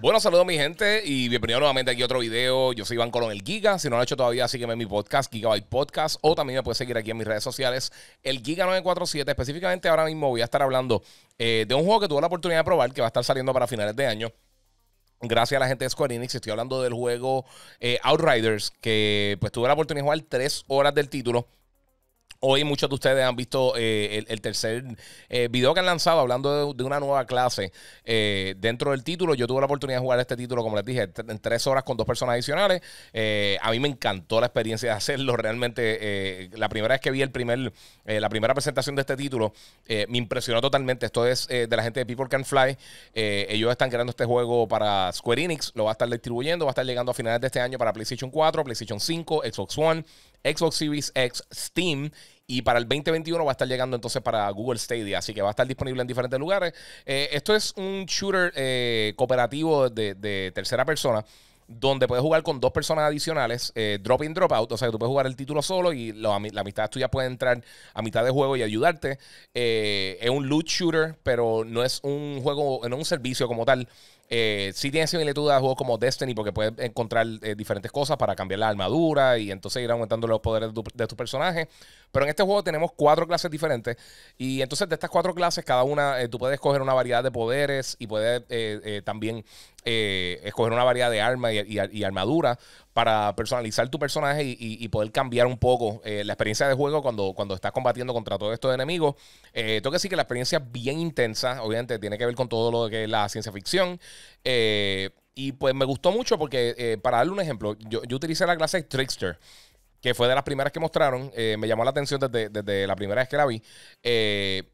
bueno, saludos mi gente y bienvenido nuevamente aquí a otro video. Yo soy Iván Colón, el Giga. Si no lo he hecho todavía, sígueme en mi podcast, Gigabyte Podcast, o también me puedes seguir aquí en mis redes sociales, el Giga947. Específicamente ahora mismo voy a estar hablando eh, de un juego que tuve la oportunidad de probar, que va a estar saliendo para finales de año. Gracias a la gente de Square Enix, estoy hablando del juego eh, Outriders, que pues tuve la oportunidad de jugar tres horas del título. Hoy muchos de ustedes han visto eh, el, tercer eh, video que han lanzado hablando de, una nueva clase eh, dentro del título. Yo tuve la oportunidad de jugar este título, como les dije, en tres horas con dos personas adicionales. a mí me encantó la experiencia de hacerlo. Realmente, la primera vez que vi el primer, la primera presentación de este título, me impresionó totalmente. Esto es de la gente de People Can Fly. ellos están creando este juego para Square Enix. Lo va a estar distribuyendo. Va a estar llegando a finales de este año para PlayStation 4, PlayStation 5, Xbox One, Xbox Series X, Steam y para el 2021 va a estar llegando entonces para Google Stadia. Así que va a estar disponible en diferentes lugares. Eh, esto es un shooter eh, cooperativo de, tercera persona donde puedes jugar con dos personas adicionales, eh, drop in, drop out. O sea, tú puedes jugar el título solo y la mitad tuya puede entrar a mitad de juego y ayudarte. es un loot shooter, pero no es un juego, no es un servicio como tal. Eh, sí tiene similitud a juegos como Destiny porque puedes encontrar eh, diferentes cosas para cambiar la armadura y entonces ir aumentando los poderes de tu, personaje. Pero en este juego tenemos cuatro clases diferentes y entonces de estas cuatro clases cada una eh, tú puedes escoger una variedad de poderes y puedes eh, también escoger una variedad de armas y, armaduras para personalizar tu personaje y, poder cambiar un poco eh, la experiencia de juego cuando, cuando estás combatiendo contra todos estos enemigos. Eh, tengo que decir que la experiencia es bien intensa, obviamente tiene que ver con todo lo que es la ciencia ficción. Eh, y pues me gustó mucho porque, para darle un ejemplo, yo, utilicé la clase Trickster que fue de las primeras que mostraron. me llamó la atención desde, desde, la primera vez que la vi. Eh,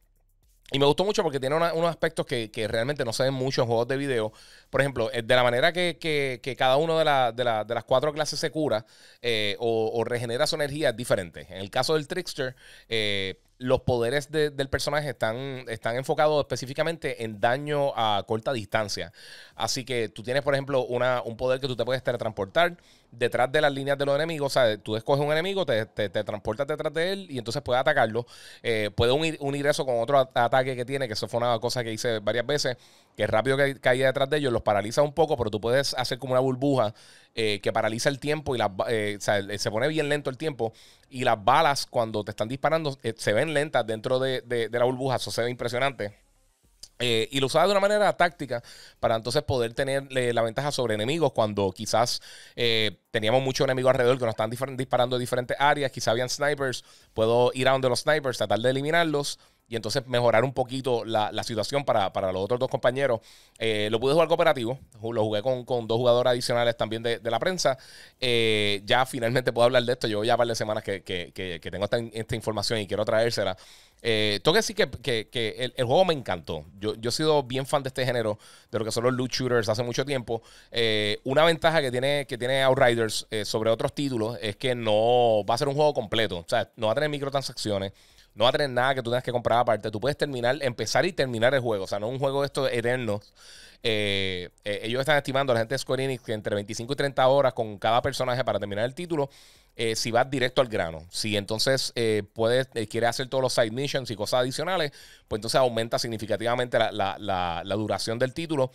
y me gustó mucho porque tiene unos aspectos que, realmente no se ven mucho en juegos de video. Por ejemplo, eh, de la manera que, cada uno de, de, las cuatro clases se cura eh, o, regenera su energía es diferente. En el caso del Trickster, eh, los poderes del personaje están, están enfocados específicamente en daño a corta distancia. Así que tú tienes, por ejemplo, una, un poder que tú te puedes teletransportar detrás de las líneas de los enemigos. O sea, tú escoges un enemigo, te, te, transportas detrás de él y entonces puedes atacarlo. Eh, puede unir, eso con otro ataque que tiene, que eso fue una cosa que hice varias veces, que es rápido que caía detrás de ellos, los paraliza un poco, pero tú puedes hacer como una burbuja eh, que paraliza el tiempo y las, eh, se pone bien lento el tiempo y las balas cuando te están disparando se ven lentas dentro de, de la burbuja. Eso se ve impresionante. Eh, y lo usaba de una manera táctica para entonces poder tener eh, la ventaja sobre enemigos cuando quizás eh, teníamos muchos enemigos alrededor que nos están disparando de diferentes áreas, quizás habían snipers, puedo ir a donde los snipers, tratar de eliminarlos y entonces mejorar un poquito la, situación para, los otros dos compañeros. Eh, lo pude jugar cooperativo, lo jugué con, dos jugadores adicionales también de, la prensa. Eh, ya finalmente puedo hablar de esto, yo ya un par de semanas que, tengo esta, información y quiero traérsela. Eh, tengo que decir que, el, juego me encantó. Yo, he sido bien fan de este género, de lo que son los loot shooters hace mucho tiempo. una ventaja que tiene, que tiene Outriders sobre otros títulos es que no va a ser un juego completo, o sea, no va a tener microtransacciones no va a tener nada que tú tengas que comprar aparte. Tú puedes terminar, empezar y terminar el juego. O sea, no un juego de estos eternos. Eh, eh, ellos están estimando, la gente de Square Enix, que entre 25 y 30 horas con cada personaje para terminar el título. Eh, si vas directo al grano. Si entonces puedes, quieres hacer todos los side missions y cosas adicionales, pues entonces aumenta significativamente la, la duración del título.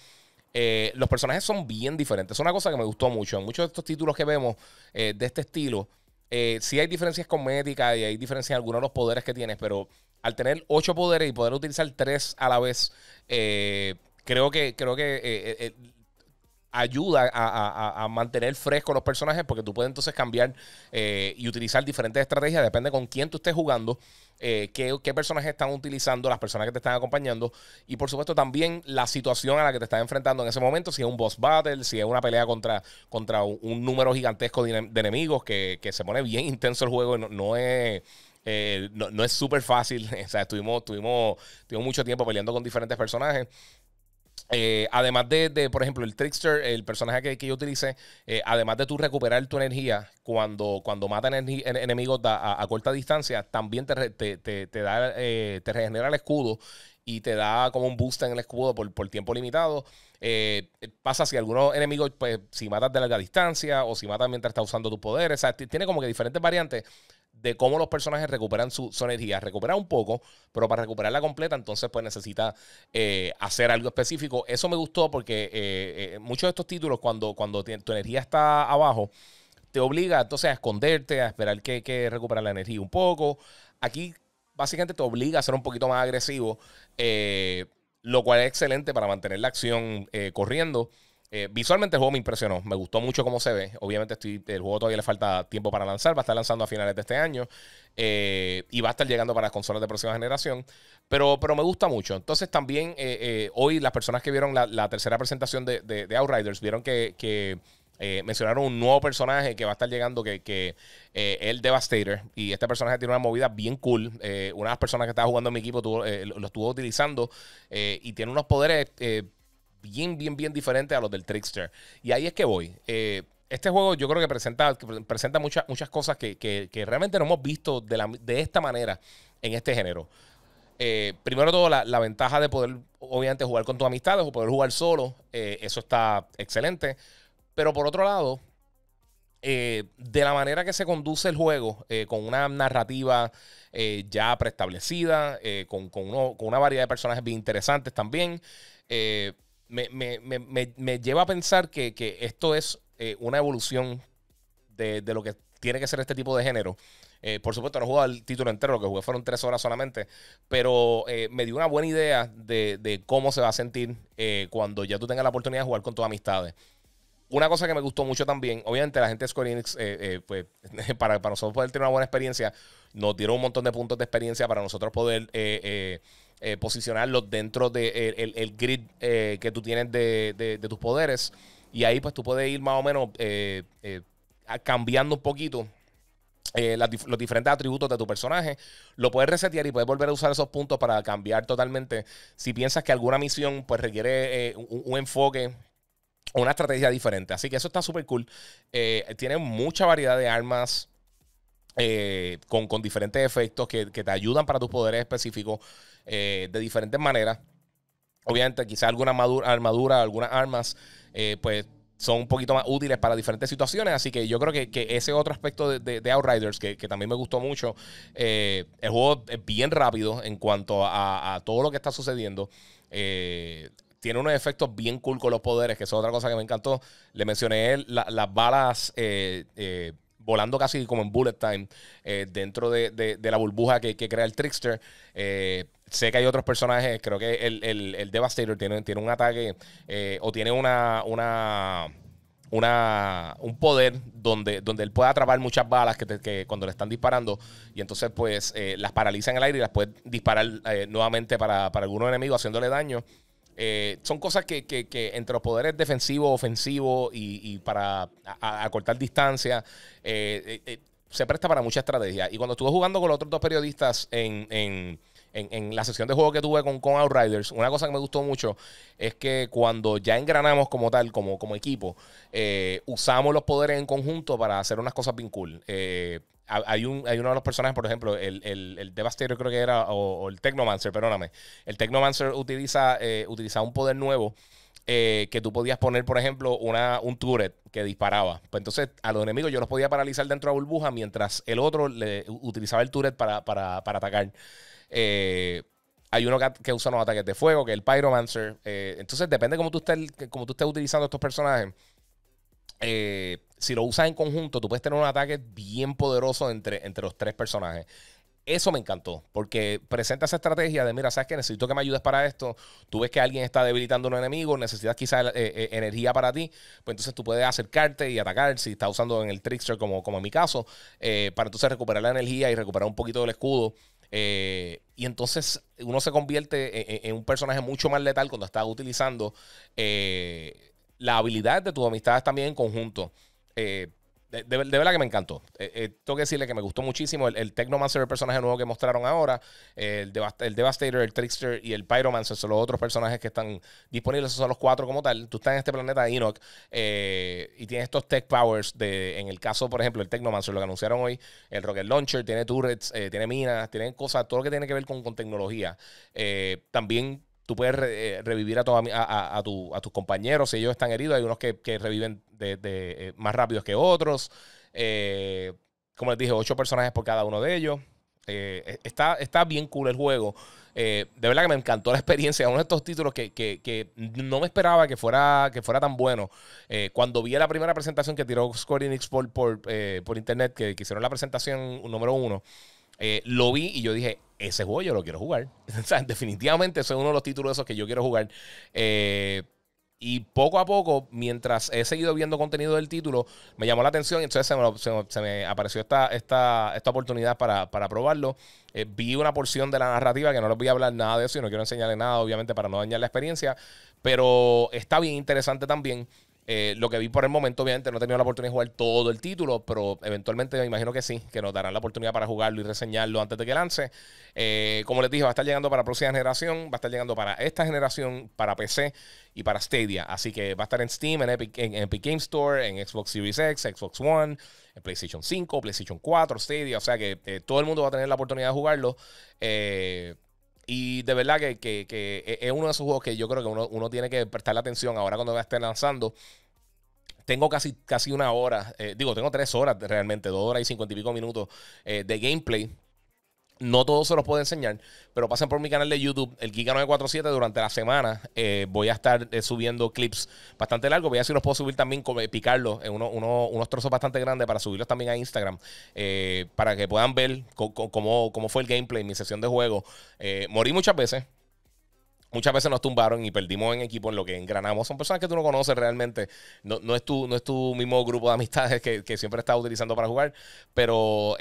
los personajes son bien diferentes. Es una cosa que me gustó mucho. En muchos de estos títulos que vemos de este estilo, eh, sí hay diferencias cosméticas y hay diferencias en algunos de los poderes que tienes, pero al tener ocho poderes y poder utilizar tres a la vez, eh, creo que, creo que eh, eh, ayuda a, mantener fresco los personajes porque tú puedes entonces cambiar eh, y utilizar diferentes estrategias, depende con quién tú estés jugando, eh, qué, personajes están utilizando, las personas que te están acompañando y por supuesto también la situación a la que te estás enfrentando en ese momento, si es un boss battle, si es una pelea contra, contra un, número gigantesco de, enemigos, que, se pone bien intenso el juego, no, no es... Eh, no, es súper fácil, o sea, estuvimos, estuvimos, estuvimos mucho tiempo peleando con diferentes personajes. Eh, además de, por ejemplo, el Trickster, el personaje que, yo utilice eh, además de tu recuperar tu energía cuando, cuando enemigos a, corta distancia, también te, te, da, eh, te regenera el escudo y te da como un boost en el escudo por, por tiempo limitado. pasa si algunos enemigos, pues, si matas de larga distancia o si matas mientras estás usando tus poderes. O sea, tiene como que diferentes variantes de cómo los personajes recuperan su, su, energía. Recupera un poco, pero para recuperarla completa, entonces pues necesita eh, hacer algo específico. Eso me gustó porque eh, eh, muchos de estos títulos, cuando, cuando tu energía está abajo, te obliga entonces a esconderte, a esperar que, que recupera la energía un poco. Aquí básicamente te obliga a ser un poquito más agresivo, lo cual es excelente para mantener la acción corriendo. Eh, visualmente el juego me impresionó, me gustó mucho cómo se ve. Obviamente el juego todavía le falta tiempo para lanzar, va a estar lanzando a finales de este año eh, y va a estar llegando para las consolas de próxima generación, pero, pero me gusta mucho. Entonces también eh, hoy las personas que vieron la, tercera presentación de, Outriders vieron que, mencionaron un nuevo personaje que va a estar llegando, que, el Devastator, y este personaje tiene una movida bien cool. una de las personas que estaba jugando en mi equipo lo estuvo utilizando y tiene unos poderes bien, bien, bien diferente a los del Trickster. Y ahí es que voy. Eh, este juego yo creo que presenta, presenta muchas, muchas cosas que, realmente no hemos visto de, esta manera en este género. Eh, primero todo, la, ventaja de poder, obviamente, jugar con tus amistades o poder jugar solo. Eh, eso está excelente. Pero por otro lado, de la manera que se conduce el juego, con una narrativa ya preestablecida, con, con, una variedad de personajes bien interesantes también me, me, me, me, lleva a pensar que, esto es eh, una evolución de, lo que tiene que ser este tipo de género. Eh, por supuesto, no jugué el título entero, lo que jugué fueron tres horas solamente, pero eh, me dio una buena idea de, cómo se va a sentir cuando ya tú tengas la oportunidad de jugar con tus amistades. Una cosa que me gustó mucho también, obviamente la gente de Square Enix, pues, para, para, nosotros poder tener una buena experiencia, nos dieron un montón de puntos de experiencia para nosotros poder Posicionarlo eh, posicionarlos dentro del de eh, el, grid eh, que tú tienes de, de, tus poderes. Y ahí pues tú puedes ir más o menos cambiando un poquito los diferentes atributos de tu personaje, lo puedes resetear y puedes volver a usar esos puntos para cambiar totalmente. Si piensas que alguna misión pues requiere un, enfoque o una estrategia diferente. Así que eso está súper cool. tiene mucha variedad de armas. Eh, con, diferentes efectos que, te ayudan para tus poderes específicos eh, de diferentes maneras. Obviamente, quizás alguna armadura, algunas armas, eh, pues son un poquito más útiles para diferentes situaciones. Así que yo creo que, que ese otro aspecto de, de, Outriders, que, también me gustó mucho, el juego es bien rápido en cuanto a, todo lo que está sucediendo. tiene unos efectos bien cool con los poderes, que es otra cosa que me encantó. Le mencioné las balas eh, volando casi como en bullet time eh, dentro de, de, la burbuja que, crea el trickster. Eh, sé que hay otros personajes, creo que el, el, el Devastator tiene, tiene un ataque eh, o tiene una, una, una, un poder donde, donde él puede atrapar muchas balas que, que cuando le están disparando y entonces pues las paraliza en el aire y las puede disparar nuevamente para, para algunos enemigos haciéndole daño. Eh, son cosas que, entre los poderes defensivo, ofensivo y, para acortar distancia, eh, eh, se presta para mucha estrategia. Y cuando estuve jugando con los otros dos periodistas en, la sesión de juego que tuve con, con, Outriders, una cosa que me gustó mucho es que cuando ya engranamos como tal, como, como equipo, usamos los poderes en conjunto para hacer unas cosas bien cool hay, uno de los personajes, por ejemplo, el, el, el Devastator creo que era, o, el Technomancer, perdóname. El Technomancer utiliza, eh, utiliza un poder nuevo eh, que tú podías poner, por ejemplo, una, un turret que disparaba. Pues entonces, a los enemigos yo los podía paralizar dentro de la burbuja mientras el otro le, utilizaba el turret para, atacar. Eh, hay uno que, que, usa los ataques de fuego, que es el Pyromancer. entonces, depende de tú, estés, cómo tú estés utilizando estos personajes. Eh, si lo usas en conjunto, tú puedes tener un ataque bien poderoso entre, entre los tres personajes. Eso me encantó, porque presenta esa estrategia de, mira, sabes que necesito que me ayudes para esto, tú ves que alguien está debilitando a un enemigo, necesitas quizás eh, eh, energía para ti, pues entonces tú puedes acercarte y atacar, si estás usando en el trickster como, como en mi caso, para entonces recuperar la energía y recuperar un poquito del escudo. y entonces uno se convierte en, un personaje mucho más letal cuando está utilizando la habilidad de tus amistades también en conjunto. Eh, de, verdad que me encantó. Eh, eh, tengo que decirle que me gustó muchísimo el, Technomancer, el personaje nuevo que mostraron ahora, el, el, Devastator, el Trickster y el Pyromancer son los otros personajes que están disponibles, son los cuatro como tal. Tú estás en este planeta Enoch y tienes estos Tech Powers, de, en el caso, por ejemplo, el Technomancer, lo que anunciaron hoy, el Rocket Launcher, tiene turrets, tiene minas, tiene cosas, todo lo que tiene que ver con, con tecnología. también tú puedes eh, revivir a, a, tus compañeros si ellos están heridos. Hay unos que, reviven de, eh, más rápido que otros. Eh, como les dije, ocho personajes por cada uno de ellos. E, está, bien cool el juego. de verdad que me encantó la experiencia. Uno de estos títulos que, no me esperaba que fuera, que fuera tan bueno. cuando vi la primera presentación que tiró Square Enix por, internet, que, que hicieron la presentación número uno, eh, lo vi y yo dije, ese juego yo lo quiero jugar. definitivamente ese es uno de los títulos esos que yo quiero jugar. Eh, y poco a poco, mientras he seguido viendo contenido del título, me llamó la atención. Entonces se me, apareció esta, esta, oportunidad para, probarlo. Eh, vi una porción de la narrativa que no les voy a hablar nada de eso y no quiero enseñarle nada, obviamente, para no dañar la experiencia. Pero está bien interesante también. Eh, lo que vi por el momento, obviamente, no he tenido la oportunidad de jugar todo el título, pero eventualmente me imagino que sí, que nos darán la oportunidad para jugarlo y reseñarlo antes de que lance. Eh, como les dije, va a estar llegando para la próxima generación, va a estar llegando para esta generación, para PC y para Stadia. Así que va a estar en Steam, en Epic, en Epic Game Store, en Xbox Series X, Xbox One, en PlayStation 5, PlayStation 4, Stadia. O sea que eh, todo el mundo va a tener la oportunidad de jugarlo. Eh, y de verdad que, e, es uno de esos juegos que yo creo que uno, tiene que prestarle atención ahora cuando a estar lanzando. Tengo casi, casi una hora, eh, digo, tengo tres horas realmente, dos horas y cincuenta y pico minutos eh, de gameplay no todos se los puedo enseñar, pero pasen por mi canal de YouTube, el Giga947. Durante la semana eh, voy a estar eh, subiendo clips bastante largos. Voy a ver si los puedo subir también, eh, picarlos en unos trozos bastante grandes para subirlos también a Instagram. para que puedan ver cómo, cómo fue el gameplay, mi sesión de juego. morí muchas veces muchas veces nos tumbaron y perdimos en equipo en lo que engranamos. Son personas que tú no conoces realmente. No, es, tu, no es tu mismo grupo de amistades que, que siempre estás utilizando para jugar. Pero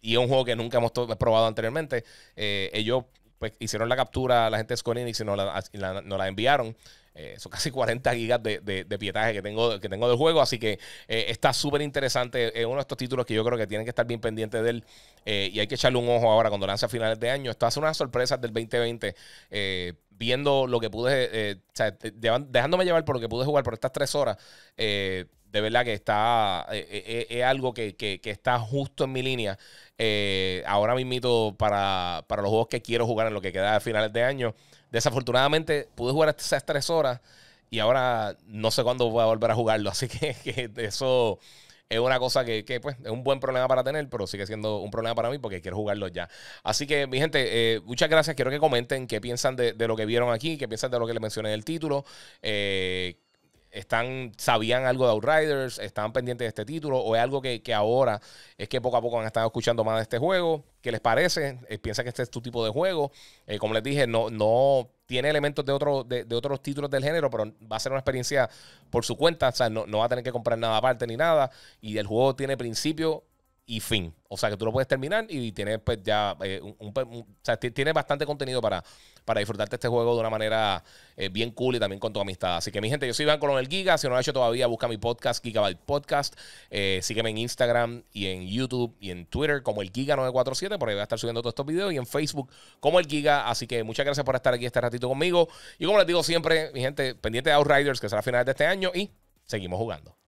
y es un juego que nunca hemos probado anteriormente. Eh, ellos pues, hicieron la captura, a la gente de Square y nos la, la enviaron. Eh, son casi 40 gigas de, de, pietaje que tengo, que tengo del juego, así que eh, está súper interesante. Es uno de estos títulos que yo creo que tienen que estar bien pendientes de él y hay que echarle un ojo ahora cuando lance a finales de año. Esto hace unas sorpresas del 2020 viendo lo que pude, eh, eh, dejándome llevar por lo que pude jugar por estas tres horas, eh, de verdad que está, es algo que, está justo en mi línea. ahora mismo para, para los juegos que quiero jugar en lo que queda a finales de año. Desafortunadamente pude jugar esas tres horas y ahora no sé cuándo voy a volver a jugarlo, así que eso es una cosa que, que, pues, es un buen problema para tener, pero sigue siendo un problema para mí porque quiero jugarlo ya. Así que, mi gente, eh, muchas gracias. Quiero que comenten qué piensan de, lo que vieron aquí, qué piensan de lo que les mencioné en el título. Eh, están, sabían algo de Outriders, estaban pendientes de este título, o es algo que, ahora es que poco a poco han estado escuchando más de este juego. ¿Qué les parece? Eh, ¿Piensan que este es tu tipo de juego? Eh, como les dije, no, no tiene elementos de, otro, de, otros títulos del género, pero va a ser una experiencia por su cuenta. O sea, no, no va a tener que comprar nada aparte ni nada. Y el juego tiene principio, y fin. O sea que tú lo puedes terminar y tienes pues ya eh, un, o sea, tienes bastante contenido para, para disfrutarte este juego de una manera eh, bien cool y también con tu amistad. Así que mi gente, yo soy Iván el Giga. Si no lo has hecho todavía, busca mi podcast, Gigabyte Podcast. Eh, sígueme en Instagram y en YouTube y en Twitter como el Giga947. Por voy a estar subiendo todos estos videos y en Facebook como el Giga. Así que muchas gracias por estar aquí este ratito conmigo. Y como les digo siempre, mi gente, pendiente de Outriders, que será final de este año y seguimos jugando.